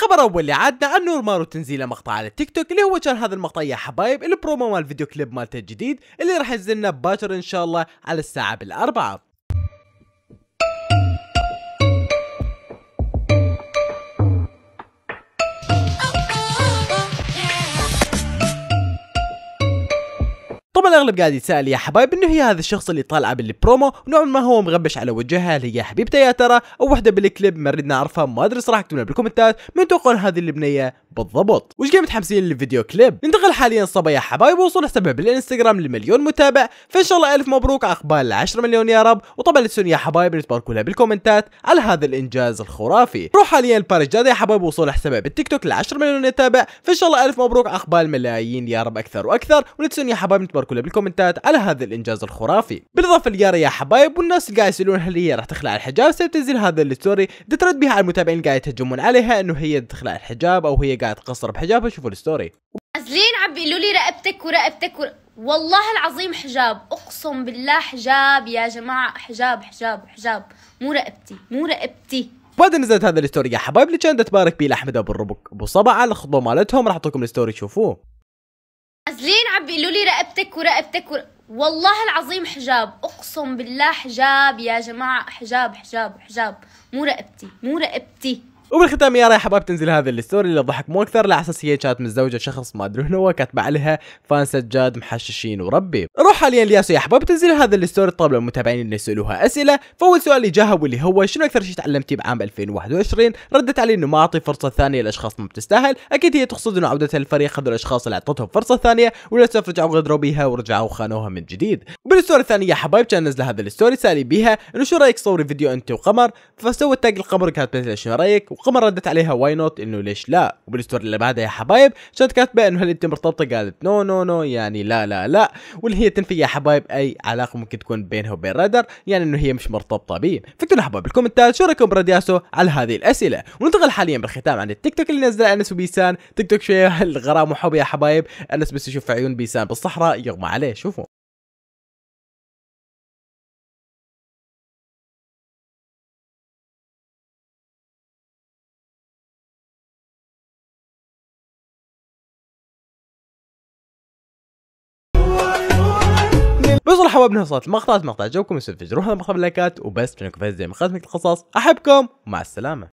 الخبر الاول اللي عادنا انه مارو تنزيله مقطع على التيك توك اللي هو كان هذا المقطع يا حبايب البرومو مال فيديو كليب مالته الجديد اللي راح ينزلنا باكر ان شاء الله على الساعه بالاربعه الاغلب قاعد يتساءل يا حبايب انه هي هذا الشخص اللي طالعه بالبرومو نوع ما هو مغبش على وجهها هل هي حبيبته يا ترى او وحده بالكليب ما نريد اعرفها ما ادري صراحه اكتبوا بالكومنتات من تقول هذه البنيه بالضبط وش جاي متحمسين للفيديو كليب ننتقل حاليا صبايا يا حبايب وصول سبب بالانستغرام لمليون متابع فان شاء الله الف مبروك عقبال ال 10 مليون يا رب وطبعا لسون يا حبايب تباركوا لها بالكومنتات على هذا الانجاز الخرافي روح حاليا لباريس جاد يا حبايب وصول حسابها بالتيك توك ل 10 مليون متابع فان شاء الله الف مبروك عقبال ملايين يا رب اكثر واكثر ولسون يا حبايب تباركوا لها بالكومنتات على هذا الانجاز الخرافي بالاضافه ليارا يا حبايب والناس اللي قاعد يسالون هل هي راح تخلع الحجاب سبتنزل هذا الستوري تترد بها على المتابعين اللي قاعد يتهجمون عليها انه هي تخلع الحجاب او هي قاعد تقصر بحجابها شوفوا الستوري نازلين عم بيقولوا لي رقبتك ورقبتك ور... والله العظيم حجاب اقسم بالله حجاب يا جماعه حجاب حجاب حجاب مو رقبتي مو رقبتي بعد نزلت هذا الستوري يا حبايب اللي كانت تبارك بيه لاحمد ابو الربك ابو صبع على الخطبه مالتهم راح اعطيكم الستوري تشوفوه نازلين عم بيقولوا لي رقبتك ورقبتك ور... والله العظيم حجاب اقسم بالله حجاب يا جماعه حجاب حجاب حجاب مو رقبتي مو رقبتي وبالختام يا رايح حبايب تنزل هذه الستوري اللي ضحك مو اكثر على اساس هي كانت متزوجه شخص ما ادري هو كاتبه عليها فان سجاد محششين وربي روح حاليا لياسو يا حبايب تنزل هذا الستوري طلب للمتابعين اللي يسالوها اسئله فاول سؤال اللي جاها واللي هو شنو اكثر شيء تعلمتي بعام 2021 ردت عليه انه ما اعطي فرصه ثانيه لاشخاص ما بتستاهل اكيد هي تقصد انه عودتها للفريق هذول الاشخاص اللي اعطتهم فرصه ثانيه وللاسف رجعوا غدروا بيها ورجعوا خانوها من جديد وبالستوري الثانيه يا حبايب كان نزل هذا الستوري سالي بيها انه شو رايك صوري فيديو انت وقمر فسوت تاج القمر كانت شنو رايك وقمر ردت عليها واي نوت انه ليش لا وبالستوري اللي بعدها يا حبايب كانت كاتبه انه هل انت مرتبطه قالت نو نو نو يعني لا لا لا واللي هي تنفي يا حبايب اي علاقه ممكن تكون بينها وبين رادر يعني انه هي مش مرتبطه بيه فكتبوا لنا حبايب بالكومنتات شو رايكم برادياسو على هذه الاسئله وننتقل حاليا بالختام عن التيك توك اللي نزله انس وبيسان تيك توك شويه الغرام وحب يا حبايب انس بس يشوف عيون بيسان بالصحراء يغمى عليه شوفوا بس راح وابنها صوت المقطع مقطع جوكم يستفجرون هذا المقطع باللايكات وبس بنكم زي ما اخذت القصص احبكم ومع السلامه